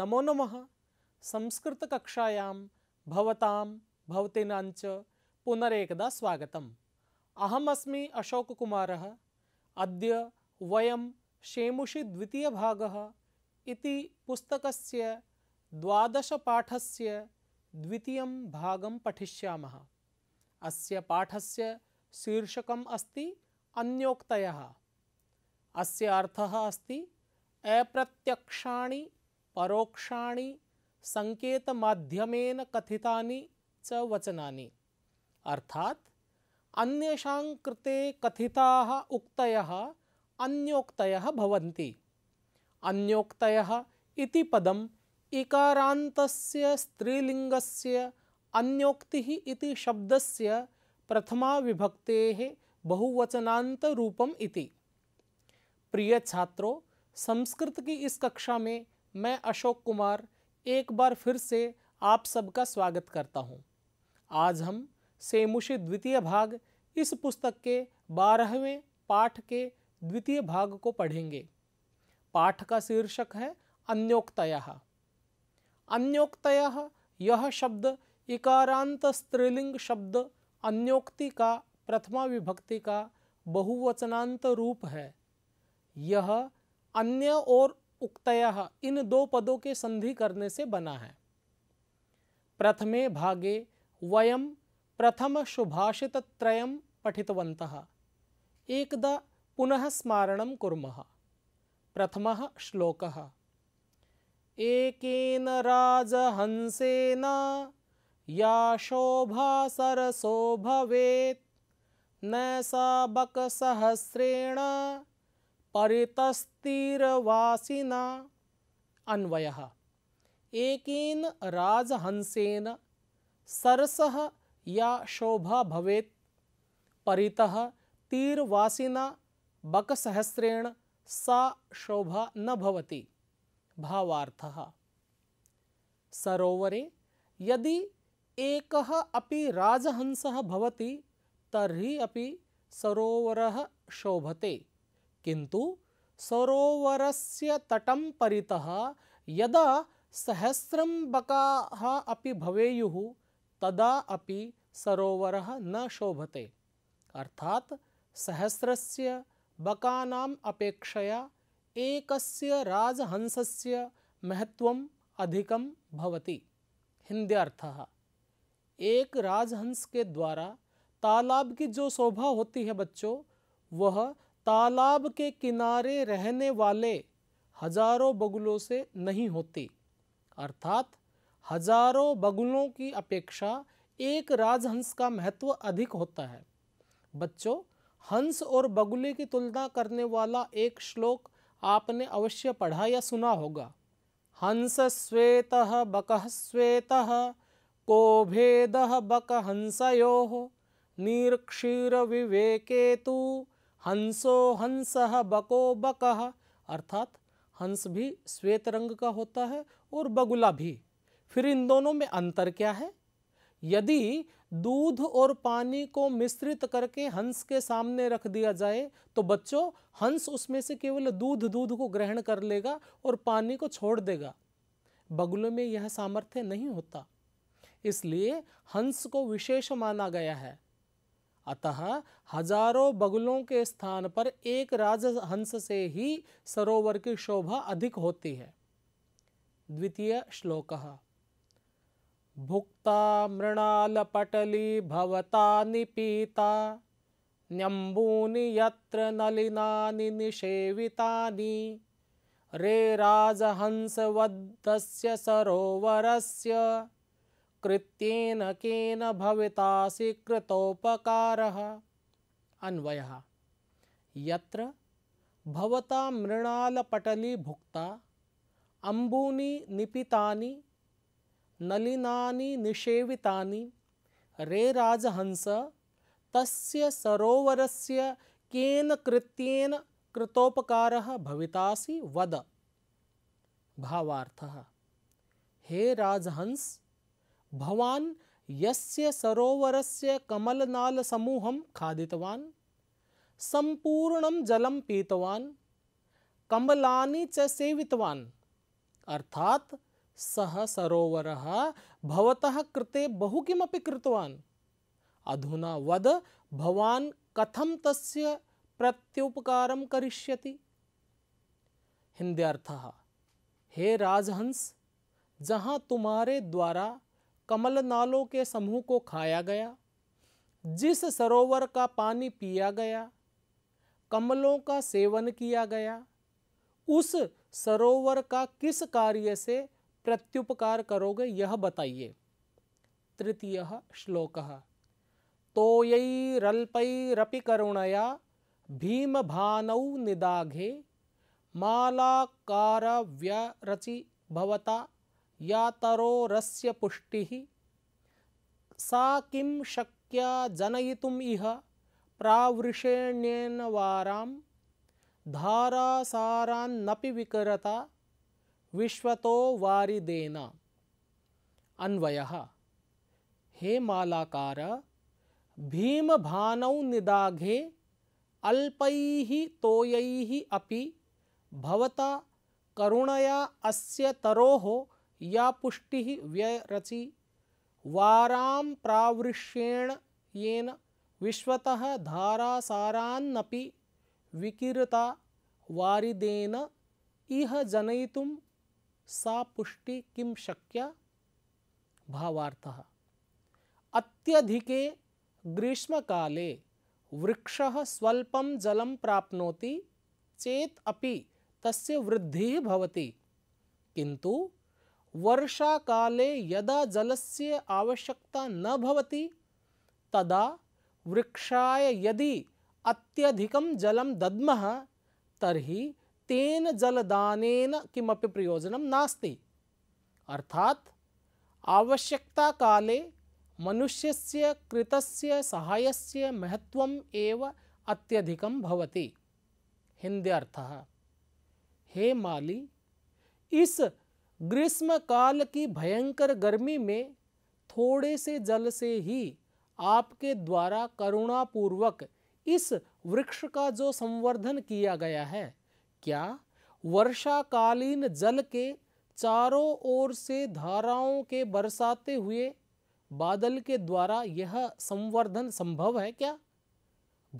नमो नमः संस्कृतकक्षायां भवतां भवतेनाञ्च पुनरेकदा स्वागतम् अहमस्मि अशोककुमारः अद्य वयं शेमुषि द्वितीयभागः इति पुस्तकस्य द्वादशपाठस्य द्वितीयं भागं पठिष्यामः अस्य पाठस्य शीर्षकम् अस्ति अन्योक्तयः अस्य अर्थः अस्ति अप्रत्यक्षाणि परोक्षाणि संकेतमाध्यमेन कथिता च वचना अर्थात अन्ते कथिता उक्त अन्ोक्त अन्ोक्त पदम अन्योक्तयः स्त्रीलिंग से इकारान्तस्य शब्द से प्रथमा विभक्ते प्रथमाविभक्तेः प्रिय छात्रों संस्कृत की इस कक्षा में मैं अशोक कुमार एक बार फिर से आप सबका स्वागत करता हूँ आज हम सेमुषी द्वितीय भाग इस पुस्तक के बारहवें पाठ के द्वितीय भाग को पढ़ेंगे पाठ का शीर्षक है अन्योक्तया अन्योक्तया यह शब्द इकारांत स्त्रीलिंग शब्द अन्योक्ति का प्रथमा विभक्ति का बहुवचनांत रूप है यह अन्य और उक्तया इन दो पदों के संधि करने से बना है प्रथमे भागे वयम प्रथम शुभाषितत्रयं पठितवंत एकदा पुनः स्मरण कूम प्रथम श्लोक एकेन राजहंसेन या शोभा सरसो भवेत् न सा बकसहस्रेण परितस्तीरवासिना अन्वय एकेन राजहंसेन सरस या शोभा भवेत् परितः तीरवासिना बकसहस्रेण सा शोभा न भवति भावार्थः सरोवरे यदि एकः अपि राजहंसः भवति तर्हि अपि सरोवरः शोभते किंतु से तटम परितः यदा सहस्रं बका अपि भवेयुः तदा अभी सरोवर न शोभते अर्थात सहस्र से अपेक्षया एक राजहंस से महत्व भवति हिंद्यर्थः एक राजहंस के द्वारा तालाब की जो शोभा होती है बच्चों वह तालाब के किनारे रहने वाले हजारों बगुलों से नहीं होती अर्थात हजारों बगुलों की अपेक्षा एक राजहंस का महत्व अधिक होता है बच्चों हंस और बगुले की तुलना करने वाला एक श्लोक आपने अवश्य पढ़ा या सुना होगा हंस श्वेत बक श्वेत को भेद बक हंसयो नीरक्षीर विवेके तु हंसो हंस बको बक अर्थात हंस भी श्वेत रंग का होता है और बगुला भी फिर इन दोनों में अंतर क्या है यदि दूध और पानी को मिश्रित करके हंस के सामने रख दिया जाए तो बच्चों हंस उसमें से केवल दूध दूध को ग्रहण कर लेगा और पानी को छोड़ देगा बगुले में यह सामर्थ्य नहीं होता इसलिए हंस को विशेष माना गया है अतः हजारों बगुलों के स्थान पर एक राजहंस से ही सरोवर की शोभा अधिक होती है द्वितीय श्लोक भुक्ता मृणाल पटली भवता निपीता न्यंबूनी यत्र नलिनानि निषेवितानि रे राजहंस वद्दस्य सरोवरस्य कृत्येन केन भवतासि कृतोपकारः अन्वयः यत्र भवता मृणालपटली भुक्ता अम्बूनि निपितानि नलिनानि निषेवितानि रे राजहंस तस्य सरोवरस्य केन कृत्येन कृतोपकारः भवितासि वद भावार्थः हे राजहंस भवान यस्य सरोवरस्य कमलनाल समूहं खादितवान् संपूर्णं जलं पीतवान् कमलानि च सेवितवान् अर्थात् सः सरोवरः भवतः कृते बहु किमपि कृतवान् अधुना वद भवान् कथं तस्य प्रत्युपकारं करिष्यति हिंदी अर्थ हे राजहंस जहाँ तुम्हारे द्वारा कमल नालों के समूह को खाया गया जिस सरोवर का पानी पिया गया कमलों का सेवन किया गया उस सरोवर का किस कार्य से प्रत्युपकार करोगे यह बताइए तृतीय श्लोक तोयरल्पैरपि करुणया भीम भानौ निदाघे व्यरचि भवता या रस्य पुष्टि सा किं शक्या जनयितुम इह प्रावृषेण्येन वारां धारासारान्नपि विकरता विश्वतो वारिदेन अन्वय हे मालाकार भानौ निदाघे अल्पैः तोयैः अपि भवता करुणया अस्य तरोः या पुष्टि व्यरचि वाराम प्रावृष्येण येन विश्वतः धारासारान्नपि विकिरता वारिदेन इह जनयितुं सा पुष्टि किं शक्या भावार्थः अत्यधिके ग्रीष्मकाले वृक्षः स्वल्पं जलं प्राप्नोति चेत् अपि तस्य वृद्धिः भवति किन्तु काले यदा जलस्य आवश्यकता न भवति तदा वृक्षाय यदि अत्यधिकं जलं दद्मः तर्हि तेन जलदानेन किमपि प्रयोजनं नास्ति अर्थात् काले मनुष्यस्य कृतस्य सहायस्य महत्त्वम् एव अत्यधिकं भवति हिन्द्यर्थः हे माली इस ग्रीष्म काल की भयंकर गर्मी में थोड़े से जल से ही आपके द्वारा करुणापूर्वक इस वृक्ष का जो संवर्धन किया गया है क्या वर्षाकालीन जल के चारों ओर से धाराओं के बरसाते हुए बादल के द्वारा यह संवर्धन संभव है क्या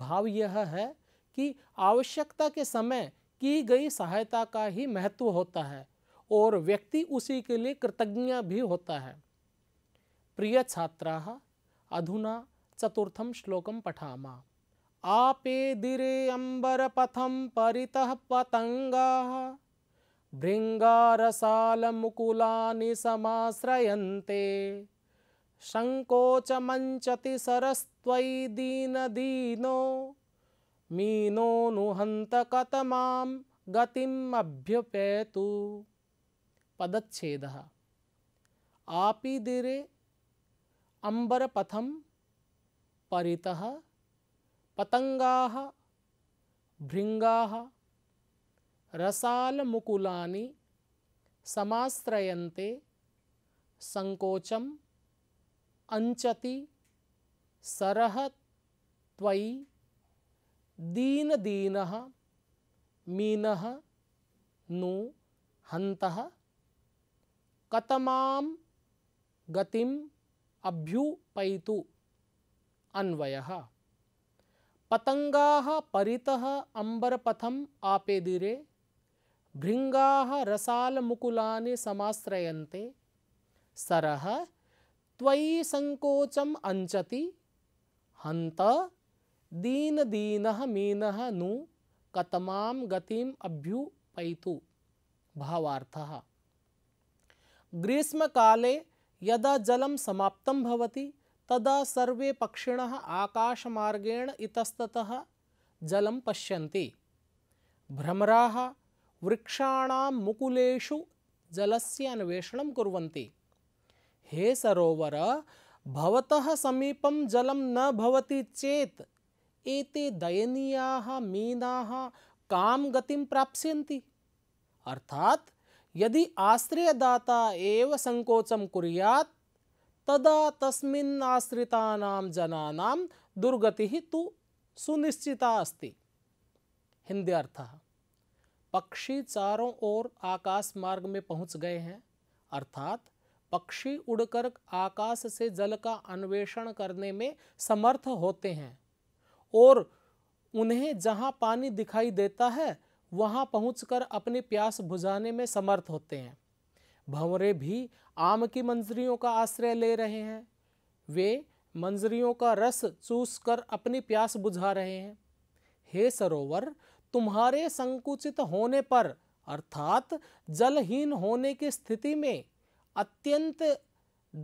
भाव यह है कि आवश्यकता के समय की गई सहायता का ही महत्व होता है और व्यक्ति उसी के लिए कृतज्ञ भी होता है प्रिय छात्रा अधुना चतुर्थम श्लोकम पठामा आपेदिरे अम्बरपथं परितः पतङ्गाः संकोच मंचति सरस्वी दीन दीनो मीनो नुहन्त कतमां गतिमभ्युपेतु पदछेद आपीदिरे अंबरपथम परितः पतंगा भृंगा रसालमुकुला सामश्रयते संकोचम अंचति सरह त्वयि दीनदीन मीन नु हंता कतमाम गतिम अभ्युपयतु अन्वय पतंगा परितः अंबरपथम आपेदिरे भृंगा रसालमुकुलानि सामश्रय सर त्वयि संकोचम अंचति हंत दीन दीन मीन नु कतमा गतिम अभ्युपयतु भावार्थः ग्रीष्मकाले यदा जलम समाप्तं भवति तदा सर्वे पक्षिणः आकाशमार्गेण इतस्ततः जलं पश्य भ्रमरा वृक्षाण मुकुलेषु जलस्य अन्वेषण कुर्वन्ति हे सरोवर भवतः समीपं जलं न भवति चेत् एते दयनीयाः मीनाः कां गतिं प्राप्स्यन्ति अर्थात् यदि आश्रयदाता एव संकोचम कुरियात तदा तस्मिन् आश्रितानां जनानां दुर्गतिः तु सुनिश्चिता अस्ति अर्थ पक्षी चारों ओर आकाश मार्ग में पहुंच गए हैं अर्थात पक्षी उड़कर आकाश से जल का अन्वेषण करने में समर्थ होते हैं और उन्हें जहां पानी दिखाई देता है वहाँ पहुँच अपनी प्यास बुझाने में समर्थ होते हैं भंवरे भी आम की मंजरियों का आश्रय ले रहे हैं वे मंजरियों का रस चूस कर अपनी प्यास बुझा रहे हैं हे सरोवर तुम्हारे संकुचित होने पर अर्थात जलहीन होने की स्थिति में अत्यंत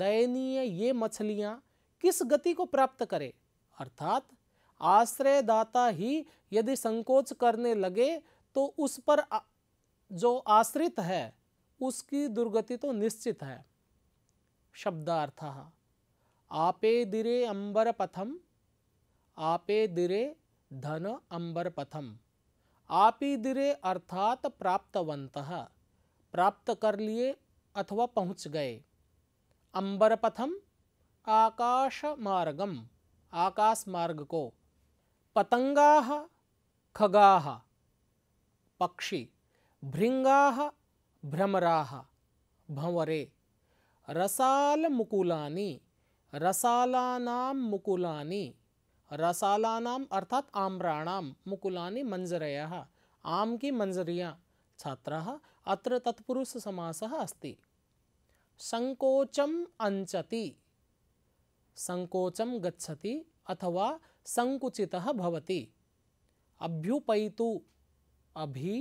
दयनीय ये मछलियाँ किस गति को प्राप्त करें अर्थात आश्रयदाता ही यदि संकोच करने लगे तो उस पर जो आश्रित है उसकी दुर्गति तो निश्चित है शब्दार्थ आपे दिरे अंबर पथम आपे दिरे धन अंबर पथम आपी दिरे अर्थात प्राप्तवंत प्राप्त कर लिए अथवा पहुँच गए अंबर पथम आकाश मार्गम आकाश मार्ग को पतंगा खगा पक्षी भृंगा भ्रमरा भंवरे रसाल मुकुलानी रसालानाम मुकुलानी रसालानाम अर्थात आम्राणाम मुकुलानी मंजरयः आम की मंजरियाँ छात्र अत्र तत्पुरुष समास अस्ति संकोचम अंचति संकोचम गच्छति अथवा संकुचितः भवति अभ्युपैतु अभी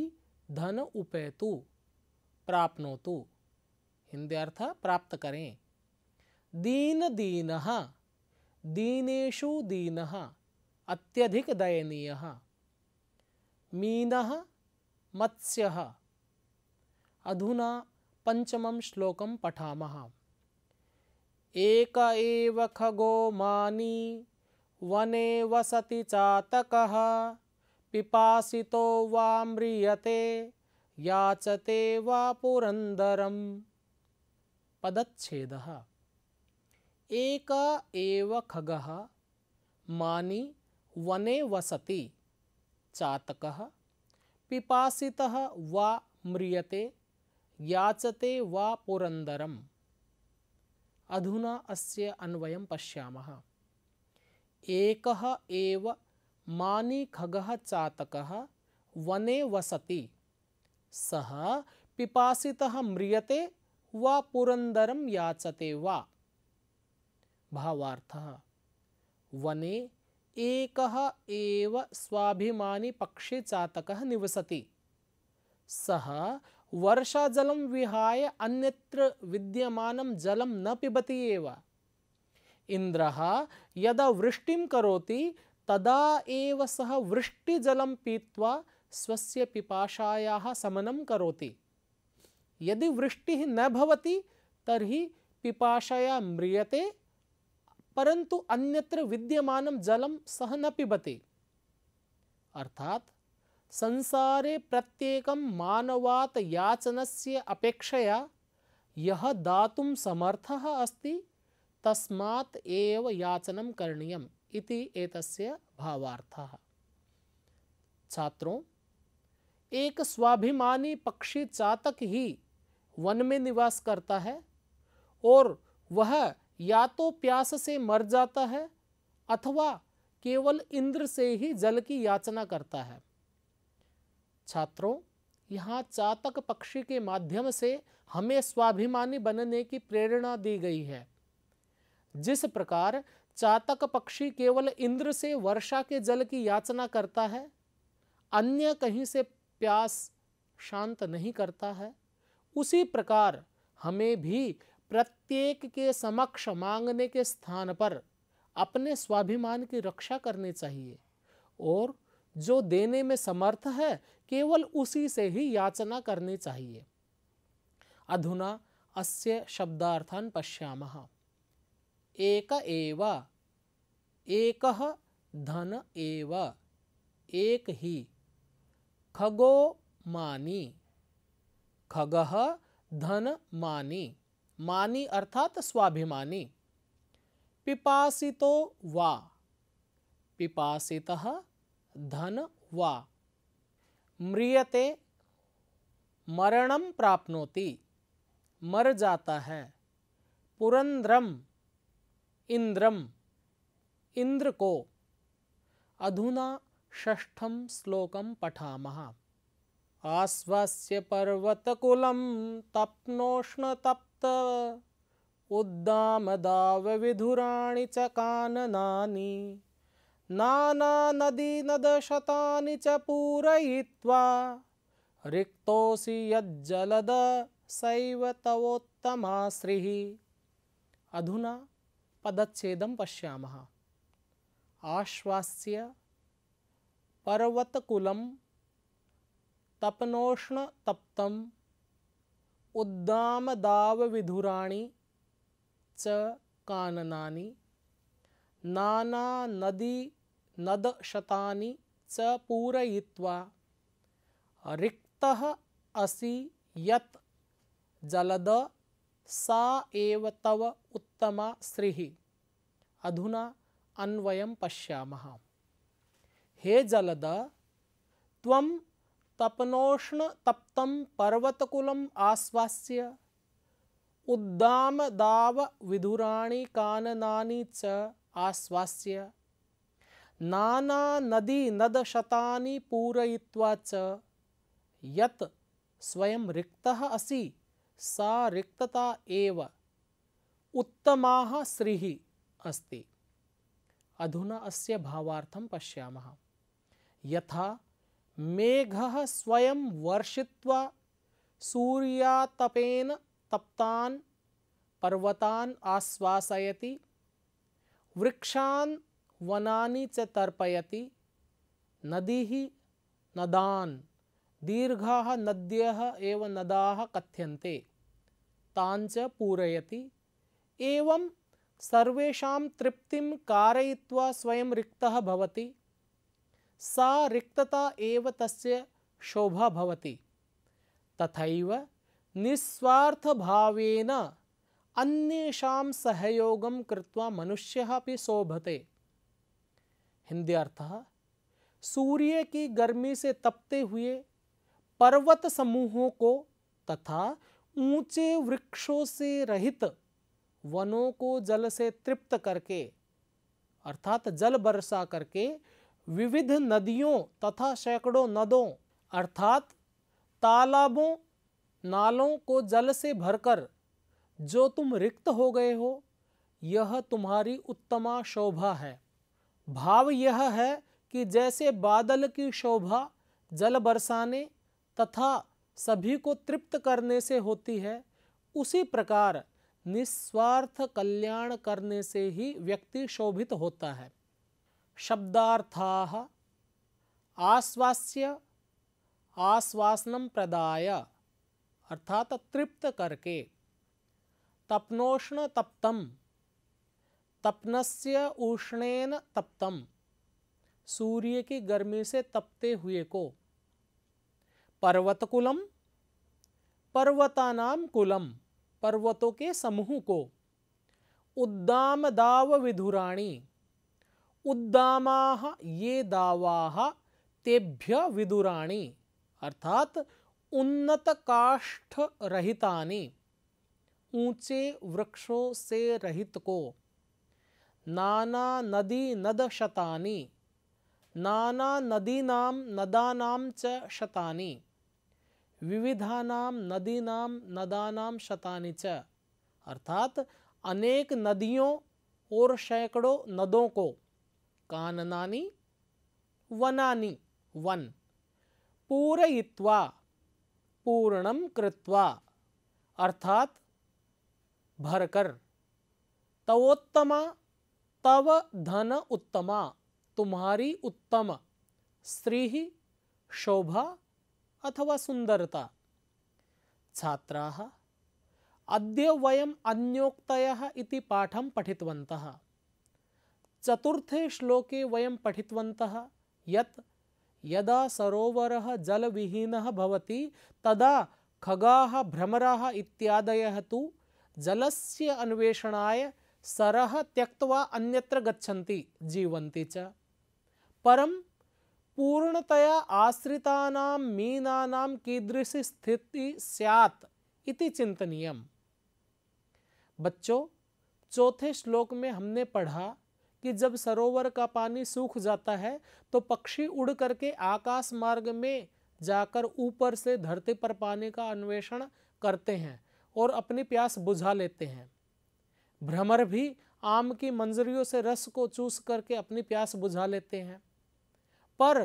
धन उपेतु प्राप्नोतु हिंदी अर्थ प्राप्त करें दीन दीन दीनेशु दीन अत्यधिक दयनीय मीन मत्स्य अधुना पंचम श्लोक पठा एक खगो मनी वने वसति चातक पिपासितो वा म्रियते याचते वा पुरंदरम पदच्छेद एक खग मानी वने वसति चातक पिपासि वा म्रियते याचते वा पुरंदरम अधुना अस्य अन्वयं पश्यामः एकः एव मानी खगः चातक वने वसति सह पिपासितः म्रियते वा पुरंदरम याचते वा भावार्थः वने एकः एव स्वाभिमानी पक्षी चातकः निवसति सः वर्षाजलं विहाय अन्यत्र विद्यमानं जलं न पिबति एव इंद्रः यदा वृष्टिं करोति तदा एव सः वृष्टिजलं पीत्वा स्वस्य पिपाशायाः समनं करोति यदि वृष्टिः न भवति तर्हि पिपाशया म्रियते परंतु अन्यत्र विद्यमानं जलं सह न पिबते अर्थात संसारे प्रत्येकं मानवात् याचनस्य अपेक्षया यः दातुं समर्थः अस्ति तस्मात् एव याचनं करणीयम् इति एतस्य भावार्थः छात्रों एक स्वाभिमानी पक्षी चातक ही वन में निवास करता है और वह या तो प्यास से मर जाता है अथवा केवल इंद्र से ही जल की याचना करता है छात्रों यहाँ चातक पक्षी के माध्यम से हमें स्वाभिमानी बनने की प्रेरणा दी गई है जिस प्रकार चातक पक्षी केवल इंद्र से वर्षा के जल की याचना करता है अन्य कहीं से प्यास शांत नहीं करता है उसी प्रकार हमें भी प्रत्येक के समक्ष मांगने के स्थान पर अपने स्वाभिमान की रक्षा करनी चाहिए और जो देने में समर्थ है केवल उसी से ही याचना करनी चाहिए अधुना अस्य शब्दार्थान पश्यामः एक एव एक धन एव एक ही खगो मानी खग धन मानी मानी अर्थात स्वाभिमानी पिपासितो वा पिपासितः धन वा म्रियते मरणम प्राप्नोति मर जाता है पुरंद्रम इंद्रम इंद्र को अधुना षष्ठम श्लोकम पठामः आस्वस्य पर्वतकुलं तप्नोष्णतप्त उद्दामदावविधुराणि च काननानि नानानदीनदशतानि च पूरयित्वा रिक्तोऽसि यज्जलद सैव तवोत्तमाश्रिः अधुना पदच्छेदं पश्यामः आश्वास्य पर्वतकुलं तपनोष्णतप्तम् उद्दामदावविधुराणि च काननानि नानानदी नदशतानि च पूरयित्वा रिक्तः असि यत् जलद सा एव तव उत्तम श्रीः अधुना अन्वयं पश्यामः हे जलद पर्वतकुम तपनोष्णतप्तं पर्वतकुलम् आश्वास्य उद्दामदावविधुराणि काननानि च आश्वास्य नानानदीनदशतानि पूरयित्वा च यत् स्वयं रिक्तः असि सा रिक्तता एव उत्तमाः श्रीः अस्ति अधुना अस्य भावार्थं पश्यामः यथा मेघः स्वयं वर्षित्वा सूर्यातपेन तप्तान् पर्वतान् आश्वासयति वृक्षान् वनानि च तर्पयति नदीः नदान् दीर्घाः नद्यः एव नदाः कथ्यन्ते तांच पूरयती एवं सर्वेषां तृप्ति कारय्वा स्वयं रिक्त भवति सा रिक्तता एव तस्य शोभा भवति तथैव निस्वार्थभावेन अन्येषां सहयोगं कृत्वा मनुष्यः अपि शोभते हिंदी अर्थ सूर्य की गर्मी से तपते हुए पर्वत समूहों को तथा ऊंचे वृक्षों से रहित वनों को जल से तृप्त करके अर्थात जल बरसा करके विविध नदियों तथा सैकड़ों नदों अर्थात तालाबों नालों को जल से भरकर जो तुम रिक्त हो गए हो यह तुम्हारी उत्तमा शोभा है भाव यह है कि जैसे बादल की शोभा जल बरसाने तथा सभी को तृप्त करने से होती है उसी प्रकार निस्वार्थ कल्याण करने से ही व्यक्ति शोभित होता है शब्दार्था आश्वास्य आश्वासनम प्रदाय अर्थात तृप्त करके तपनोष्ण तप्तम तपनस्य उष्णेन तप्तम सूर्य की गर्मी से तपते हुए को पर्वतकुलम पर्वतानाम कुलम पर्वतों के समूह को उद्दाम दाव विधुराणी उद्दामा ये दावा तेभ्य विदुराणी अर्थात उन्नत काष्ठ रहितानी ऊंचे वृक्षों से रहित को नाना नदी नद शतानी नाना नदी नाम नदा नाम च शतानी विविधानाम नदीनाम नदानाम शतानी च अर्थात अनेक नदियों और सैकड़ों नदों को काननानी वनानी वन पूरयित्वा पूर्णम कृत्वा अर्थात भरकर तवोत्तमा तव धन उत्तमा तुम्हारी उत्तम स्त्री शोभा अथवा सुंदरता छात्र अदय वयम् अन्योक्तयः पाठं पठितवन्तः चतुर्थे श्लोके वयं पठितवन्तः यत् यदा सरोवर जल विहीन तदा खगाः भ्रमराः इत्यादयः तु जलस्य अन्वेषणाय सरः त्यक्त्वा अन्यत्र गच्छन्ति जीवन्ति च परं पूर्णतया आश्रिता मीना कीदृशी स्थिति सैत इति चिंतनीयम बच्चों चौथे श्लोक में हमने पढ़ा कि जब सरोवर का पानी सूख जाता है तो पक्षी उड़ करके आकाश मार्ग में जाकर ऊपर से धरती पर पानी का अन्वेषण करते हैं और अपनी प्यास बुझा लेते हैं भ्रमर भी आम की मंजरियों से रस को चूस करके अपनी प्यास बुझा लेते हैं पर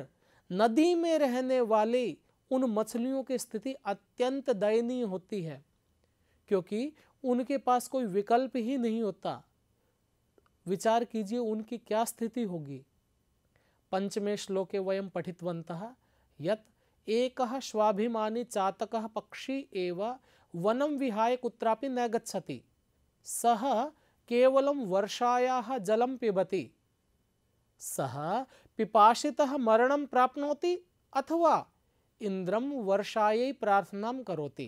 नदी में रहने वाली उन मछलियों की स्थिति अत्यंत दयनीय होती है क्योंकि उनके पास कोई विकल्प ही नहीं होता विचार कीजिए उनकी क्या स्थिति होगी पंचमे श्लोके वयम पठितवन्तः यत एक स्वाभिमानी चातक पक्षी एव वनम विहाय कुत्रापि न गच्छति सह केवलम वर्षाया जलम पिबती सह पिपाशितः मरण प्राप्त अथवा इंद्रम वर्षाए प्रार्थना करोति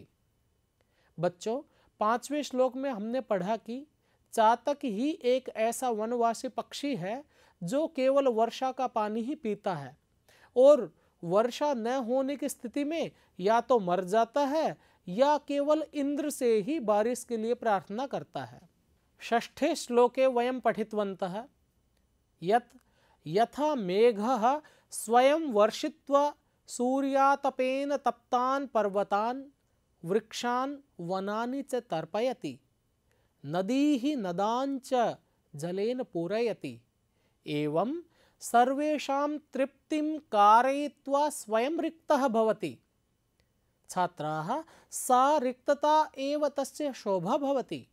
बच्चों पांचवें श्लोक में हमने पढ़ा कि चातक ही एक ऐसा वनवासी पक्षी है जो केवल वर्षा का पानी ही पीता है और वर्षा न होने की स्थिति में या तो मर जाता है या केवल इंद्र से ही बारिश के लिए प्रार्थना करता है ष्ठे श्लोके वयम पठितवंत यत यथा मेघः स्वयं वर्षित्वा सूर्यातपेन तप्तान् पर्वतान् वृक्षान् वनानि च तर्पयति नदीः नदाञ्च जलेन पूरयति एवं सर्वेषां तृप्तिं कारयित्वा स्वयं रिक्तः भवति छात्राः सा रिक्तता एव तस्य शोभा भवति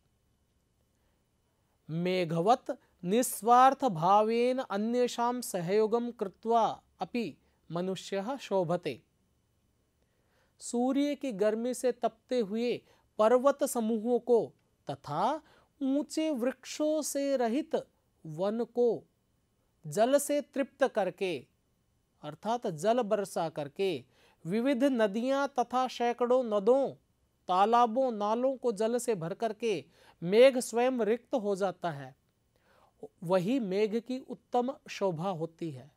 मेघवत् निस्वार्थ भावेन अन्येषां सहयोगं कृत्वा अपि मनुष्य शोभते सूर्य की गर्मी से तपते हुए पर्वत समूहों को तथा ऊंचे वृक्षों से रहित वन को जल से तृप्त करके अर्थात जल बरसा करके विविध नदियां तथा सैकड़ों नदों तालाबों नालों को जल से भर करके मेघ स्वयं रिक्त हो जाता है वही मेघ की उत्तम शोभा होती है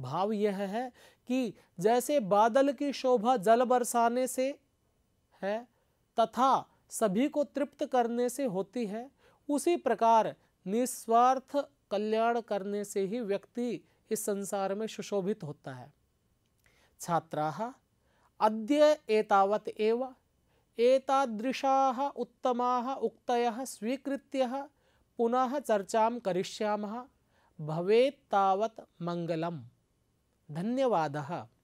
भाव यह है कि जैसे बादल की शोभा जल बरसाने से है तथा सभी को तृप्त करने से होती है उसी प्रकार निस्वार्थ कल्याण करने से ही व्यक्ति इस संसार में सुशोभित होता है छात्रा अद्य एतावत एव एतादृशा उत्तमा उक्तय स्वीकृत्य पुनः चर्चा करिष्यामः भवेत् तावत् धन्यवाद धन्यवादः